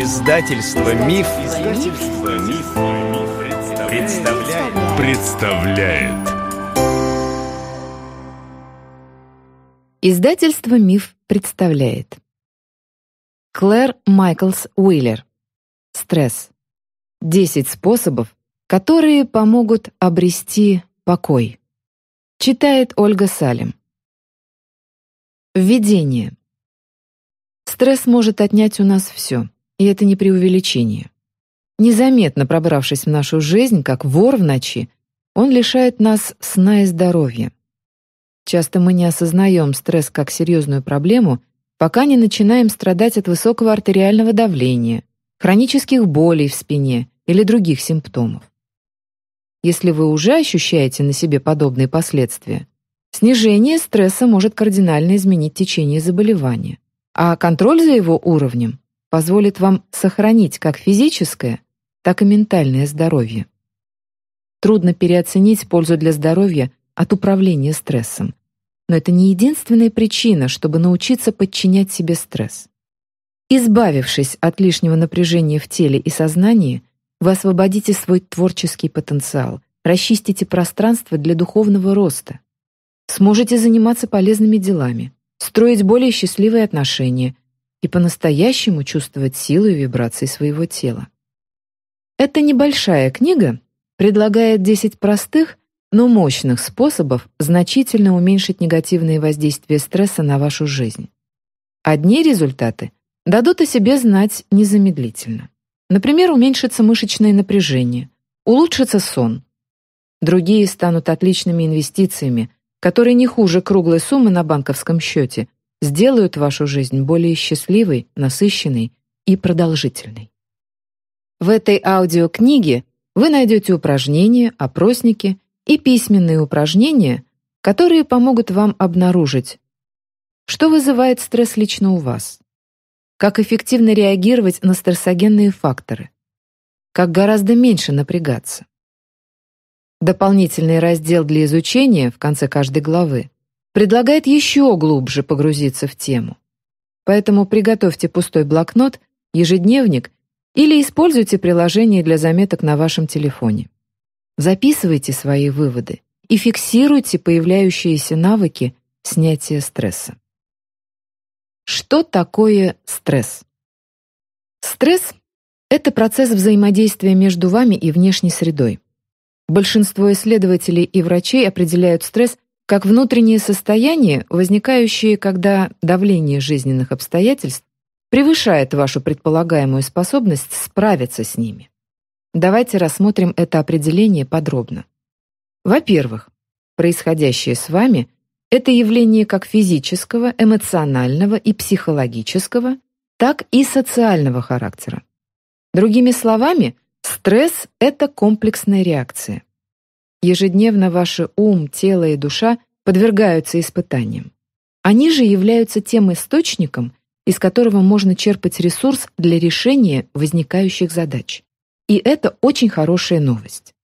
Издательство Миф, Издательство Миф, представляет. представляет. Издательство Миф представляет. Клэр Майклс Уиллер. Стресс. Десять способов, которые помогут обрести покой. Читает Ольга Салим. Введение. Стресс может отнять у нас все — и это не преувеличение. Незаметно пробравшись в нашу жизнь, как вор в ночи, он лишает нас сна и здоровья. Часто мы не осознаем стресс как серьезную проблему, пока не начинаем страдать от высокого артериального давления, хронических болей в спине или других симптомов. Если вы уже ощущаете на себе подобные последствия, снижение стресса может кардинально изменить течение заболевания, а контроль за его уровнем позволит вам сохранить как физическое, так и ментальное здоровье. Трудно переоценить пользу для здоровья от управления стрессом. Но это не единственная причина, чтобы научиться подчинять себе стресс. Избавившись от лишнего напряжения в теле и сознании, вы освободите свой творческий потенциал, расчистите пространство для духовного роста. Сможете заниматься полезными делами, строить более счастливые отношения, и по-настоящему чувствовать силу и вибрации своего тела. Эта небольшая книга предлагает 10 простых, но мощных способов значительно уменьшить негативные воздействия стресса на вашу жизнь. Одни результаты дадут о себе знать незамедлительно. Например, уменьшится мышечное напряжение, улучшится сон. Другие станут отличными инвестициями, которые не хуже круглой суммы на банковском счете – сделают вашу жизнь более счастливой, насыщенной и продолжительной. В этой аудиокниге вы найдете упражнения, опросники и письменные упражнения, которые помогут вам обнаружить, что вызывает стресс лично у вас, как эффективно реагировать на стрессогенные факторы, как гораздо меньше напрягаться. Дополнительный раздел для изучения в конце каждой главы предлагает еще глубже погрузиться в тему. Поэтому приготовьте пустой блокнот, ежедневник или используйте приложение для заметок на вашем телефоне. Записывайте свои выводы и фиксируйте появляющиеся навыки снятия стресса. Что такое стресс? Стресс — это процесс взаимодействия между вами и внешней средой. Большинство исследователей и врачей определяют стресс как внутренние состояния, возникающие, когда давление жизненных обстоятельств превышает вашу предполагаемую способность справиться с ними. Давайте рассмотрим это определение подробно. Во-первых, происходящее с вами – это явление как физического, эмоционального и психологического, так и социального характера. Другими словами, стресс – это комплексная реакция – Ежедневно ваши ум, тело и душа подвергаются испытаниям. Они же являются тем источником, из которого можно черпать ресурс для решения возникающих задач. И это очень хорошая новость.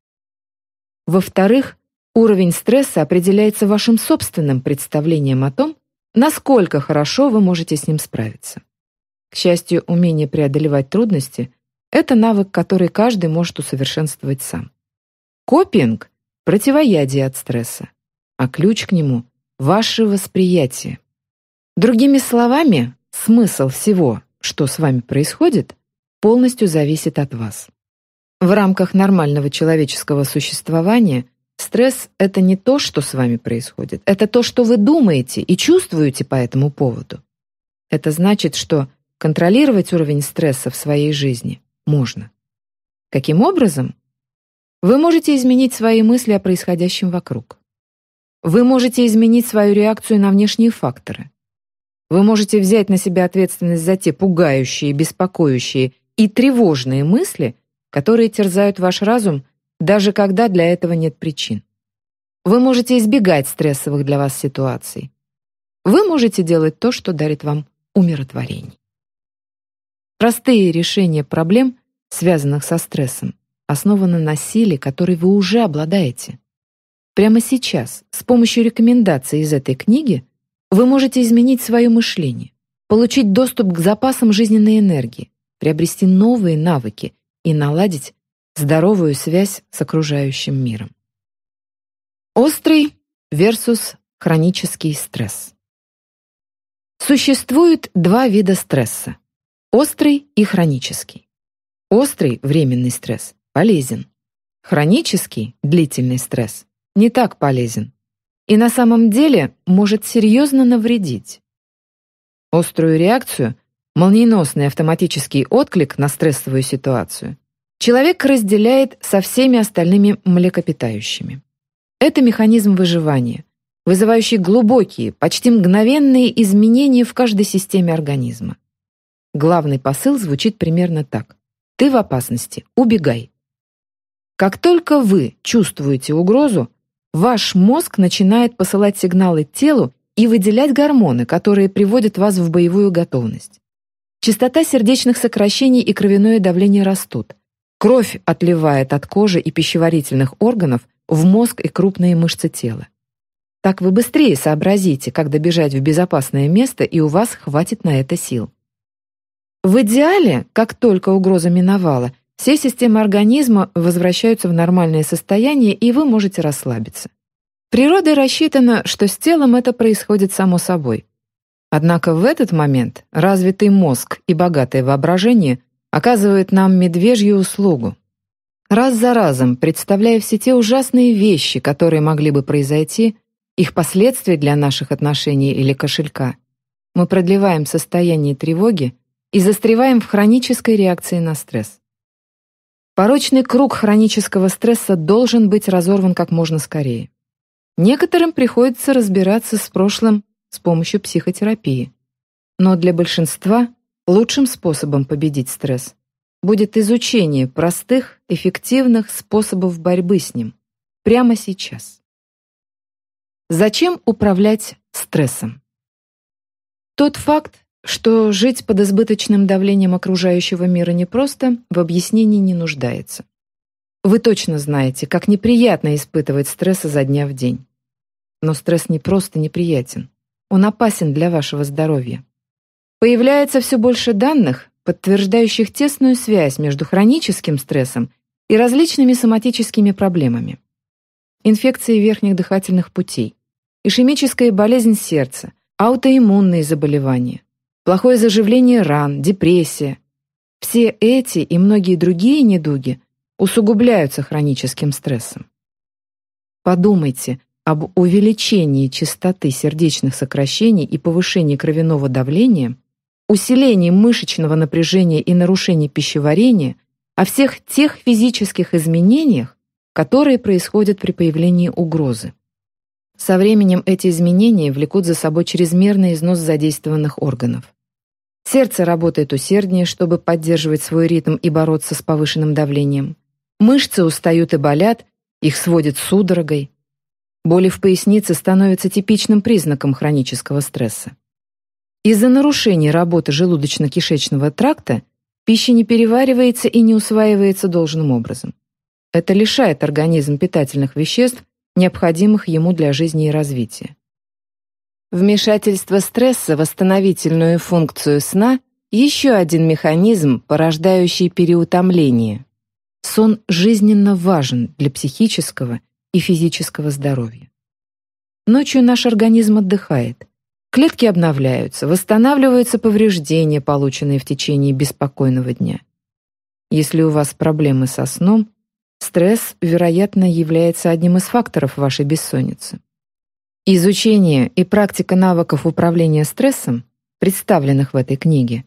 Во-вторых, уровень стресса определяется вашим собственным представлением о том, насколько хорошо вы можете с ним справиться. К счастью, умение преодолевать трудности – это навык, который каждый может усовершенствовать сам. Копинг противоядие от стресса, а ключ к нему — ваше восприятие. Другими словами, смысл всего, что с вами происходит, полностью зависит от вас. В рамках нормального человеческого существования стресс — это не то, что с вами происходит, это то, что вы думаете и чувствуете по этому поводу. Это значит, что контролировать уровень стресса в своей жизни можно. Каким образом? Вы можете изменить свои мысли о происходящем вокруг. Вы можете изменить свою реакцию на внешние факторы. Вы можете взять на себя ответственность за те пугающие, беспокоящие и тревожные мысли, которые терзают ваш разум, даже когда для этого нет причин. Вы можете избегать стрессовых для вас ситуаций. Вы можете делать то, что дарит вам умиротворение. Простые решения проблем, связанных со стрессом, основана на силе, которой вы уже обладаете. Прямо сейчас, с помощью рекомендаций из этой книги, вы можете изменить свое мышление, получить доступ к запасам жизненной энергии, приобрести новые навыки и наладить здоровую связь с окружающим миром. Острый versus хронический стресс. Существует два вида стресса – острый и хронический. Острый временный стресс полезен. Хронический, длительный стресс не так полезен и на самом деле может серьезно навредить. Острую реакцию, молниеносный автоматический отклик на стрессовую ситуацию человек разделяет со всеми остальными млекопитающими. Это механизм выживания, вызывающий глубокие, почти мгновенные изменения в каждой системе организма. Главный посыл звучит примерно так. Ты в опасности, убегай. Как только вы чувствуете угрозу, ваш мозг начинает посылать сигналы телу и выделять гормоны, которые приводят вас в боевую готовность. Частота сердечных сокращений и кровяное давление растут. Кровь отливает от кожи и пищеварительных органов в мозг и крупные мышцы тела. Так вы быстрее сообразите, как добежать в безопасное место, и у вас хватит на это сил. В идеале, как только угроза миновала, все системы организма возвращаются в нормальное состояние, и вы можете расслабиться. Природой рассчитано, что с телом это происходит само собой. Однако в этот момент развитый мозг и богатое воображение оказывают нам медвежью услугу. Раз за разом, представляя все те ужасные вещи, которые могли бы произойти, их последствия для наших отношений или кошелька, мы продлеваем состояние тревоги и застреваем в хронической реакции на стресс. Порочный круг хронического стресса должен быть разорван как можно скорее. Некоторым приходится разбираться с прошлым с помощью психотерапии. Но для большинства лучшим способом победить стресс будет изучение простых, эффективных способов борьбы с ним прямо сейчас. Зачем управлять стрессом? Тот факт, что жить под избыточным давлением окружающего мира непросто, в объяснении не нуждается. Вы точно знаете, как неприятно испытывать стресс изо дня в день. Но стресс не просто неприятен, он опасен для вашего здоровья. Появляется все больше данных, подтверждающих тесную связь между хроническим стрессом и различными соматическими проблемами. Инфекции верхних дыхательных путей, ишемическая болезнь сердца, аутоиммунные заболевания, плохое заживление ран, депрессия. Все эти и многие другие недуги усугубляются хроническим стрессом. Подумайте об увеличении частоты сердечных сокращений и повышении кровяного давления, усилении мышечного напряжения и нарушении пищеварения, о всех тех физических изменениях, которые происходят при появлении угрозы. Со временем эти изменения влекут за собой чрезмерный износ задействованных органов. Сердце работает усерднее, чтобы поддерживать свой ритм и бороться с повышенным давлением. Мышцы устают и болят, их сводит судорогой. Боли в пояснице становятся типичным признаком хронического стресса. Из-за нарушения работы желудочно-кишечного тракта пища не переваривается и не усваивается должным образом. Это лишает организм питательных веществ, необходимых ему для жизни и развития. Вмешательство стресса в восстановительную функцию сна – еще один механизм, порождающий переутомление. Сон жизненно важен для психического и физического здоровья. Ночью наш организм отдыхает. Клетки обновляются, восстанавливаются повреждения, полученные в течение беспокойного дня. Если у вас проблемы со сном, стресс, вероятно, является одним из факторов вашей бессонницы. Изучение и практика навыков управления стрессом, представленных в этой книге,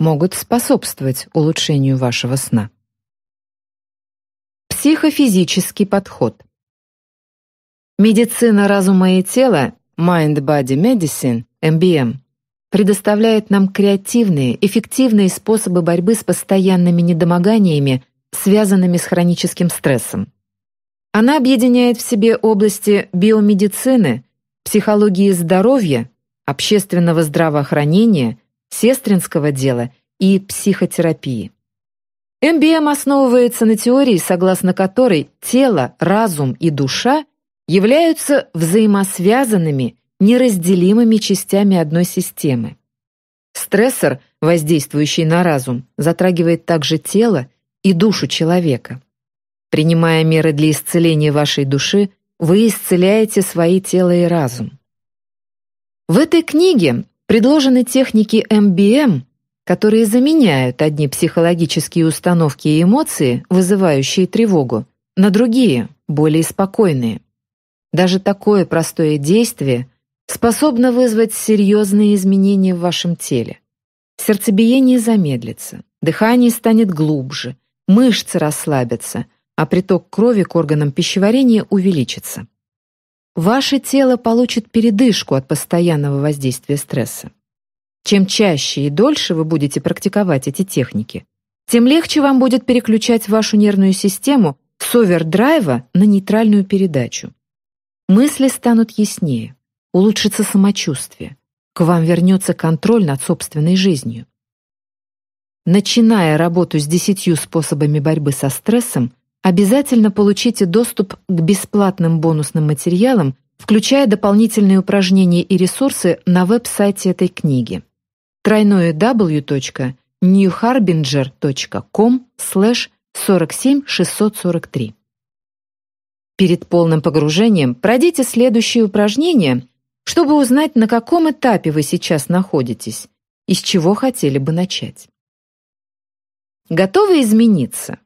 могут способствовать улучшению вашего сна. Психофизический подход. Медицина разума и тела Mind-Body Medicine, MBM, предоставляет нам креативные, эффективные способы борьбы с постоянными недомоганиями, связанными с хроническим стрессом. Она объединяет в себе области биомедицины, психологии здоровья, общественного здравоохранения, сестринского дела и психотерапии. МБМ основывается на теории, согласно которой тело, разум и душа являются взаимосвязанными, неразделимыми частями одной системы. Стрессор, воздействующий на разум, затрагивает также тело и душу человека. Принимая меры для исцеления вашей души, вы исцеляете свои тело и разум. В этой книге предложены техники МБМ, которые заменяют одни психологические установки и эмоции, вызывающие тревогу, на другие, более спокойные. Даже такое простое действие способно вызвать серьезные изменения в вашем теле. Сердцебиение замедлится, дыхание станет глубже, мышцы расслабятся – а приток крови к органам пищеварения увеличится. Ваше тело получит передышку от постоянного воздействия стресса. Чем чаще и дольше вы будете практиковать эти техники, тем легче вам будет переключать вашу нервную систему с овердрайва на нейтральную передачу. Мысли станут яснее, улучшится самочувствие, к вам вернется контроль над собственной жизнью. Начиная работу с десятью способами борьбы со стрессом, Обязательно получите доступ к бесплатным бонусным материалам, включая дополнительные упражнения и ресурсы на веб-сайте этой книги. Тройное w.newharbinger.com slash 47643. Перед полным погружением пройдите следующие упражнения, чтобы узнать, на каком этапе вы сейчас находитесь и с чего хотели бы начать. Готовы измениться?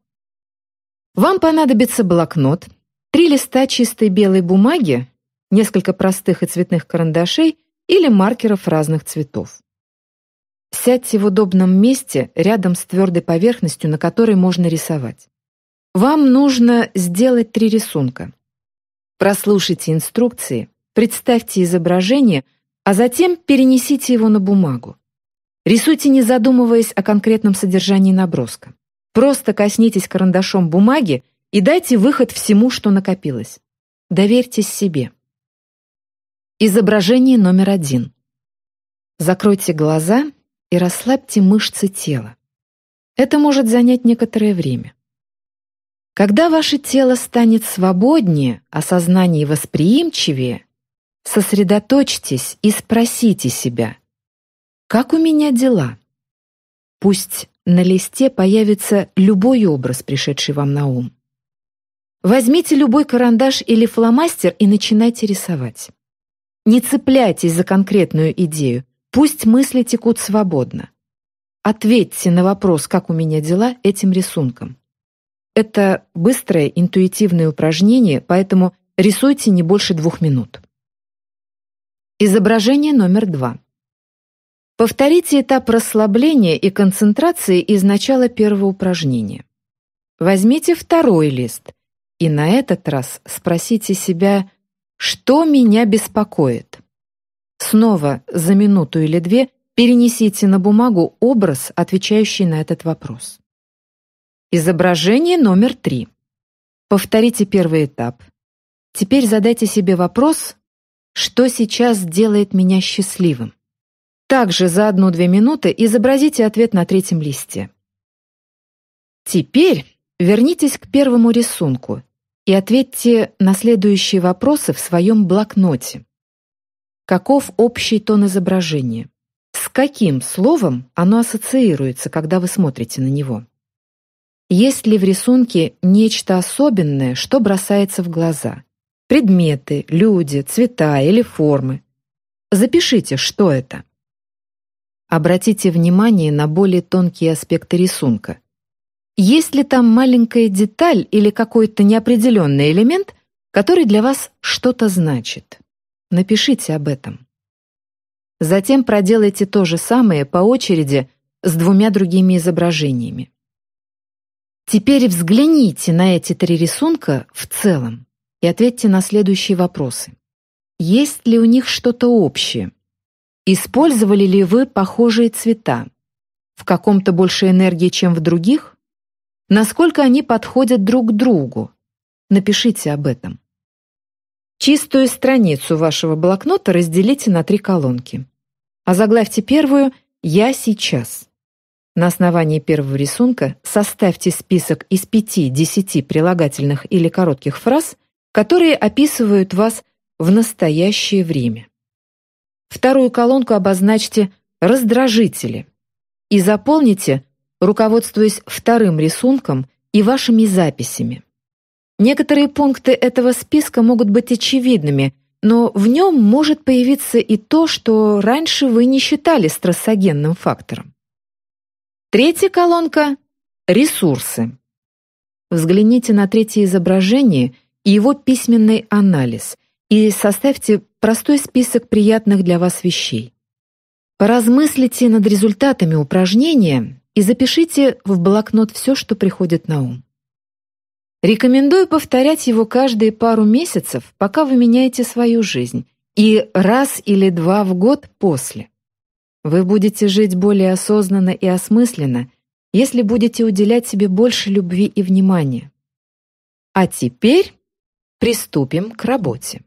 Вам понадобится блокнот, три листа чистой белой бумаги, несколько простых и цветных карандашей или маркеров разных цветов. Сядьте в удобном месте рядом с твердой поверхностью, на которой можно рисовать. Вам нужно сделать три рисунка. Прослушайте инструкции, представьте изображение, а затем перенесите его на бумагу. Рисуйте, не задумываясь о конкретном содержании наброска. Просто коснитесь карандашом бумаги и дайте выход всему, что накопилось. Доверьтесь себе. Изображение номер один. Закройте глаза и расслабьте мышцы тела. Это может занять некоторое время. Когда ваше тело станет свободнее, а сознание восприимчивее, сосредоточьтесь и спросите себя, как у меня дела? Пусть на листе появится любой образ, пришедший вам на ум. Возьмите любой карандаш или фломастер и начинайте рисовать. Не цепляйтесь за конкретную идею, пусть мысли текут свободно. Ответьте на вопрос «Как у меня дела?» этим рисунком. Это быстрое интуитивное упражнение, поэтому рисуйте не больше двух минут. Изображение номер два. Повторите этап расслабления и концентрации из начала первого упражнения. Возьмите второй лист и на этот раз спросите себя, что меня беспокоит. Снова за минуту или две перенесите на бумагу образ, отвечающий на этот вопрос. Изображение номер три. Повторите первый этап. Теперь задайте себе вопрос, что сейчас делает меня счастливым. Также за одну-две минуты изобразите ответ на третьем листе. Теперь вернитесь к первому рисунку и ответьте на следующие вопросы в своем блокноте. Каков общий тон изображения? С каким словом оно ассоциируется, когда вы смотрите на него? Есть ли в рисунке нечто особенное, что бросается в глаза? Предметы, люди, цвета или формы? Запишите, что это. Обратите внимание на более тонкие аспекты рисунка. Есть ли там маленькая деталь или какой-то неопределенный элемент, который для вас что-то значит? Напишите об этом. Затем проделайте то же самое по очереди с двумя другими изображениями. Теперь взгляните на эти три рисунка в целом и ответьте на следующие вопросы. Есть ли у них что-то общее? Использовали ли вы похожие цвета? В каком-то больше энергии, чем в других? Насколько они подходят друг к другу? Напишите об этом. Чистую страницу вашего блокнота разделите на три колонки. А заглавьте первую «Я сейчас». На основании первого рисунка составьте список из пяти-десяти прилагательных или коротких фраз, которые описывают вас в настоящее время. Вторую колонку обозначьте «Раздражители» и заполните, руководствуясь вторым рисунком и вашими записями. Некоторые пункты этого списка могут быть очевидными, но в нем может появиться и то, что раньше вы не считали стрессогенным фактором. Третья колонка — ресурсы. Взгляните на третье изображение и его письменный анализ, и составьте простой список приятных для вас вещей. Поразмыслите над результатами упражнения и запишите в блокнот все, что приходит на ум. Рекомендую повторять его каждые пару месяцев, пока вы меняете свою жизнь, и раз или два в год после. Вы будете жить более осознанно и осмысленно, если будете уделять себе больше любви и внимания. А теперь приступим к работе.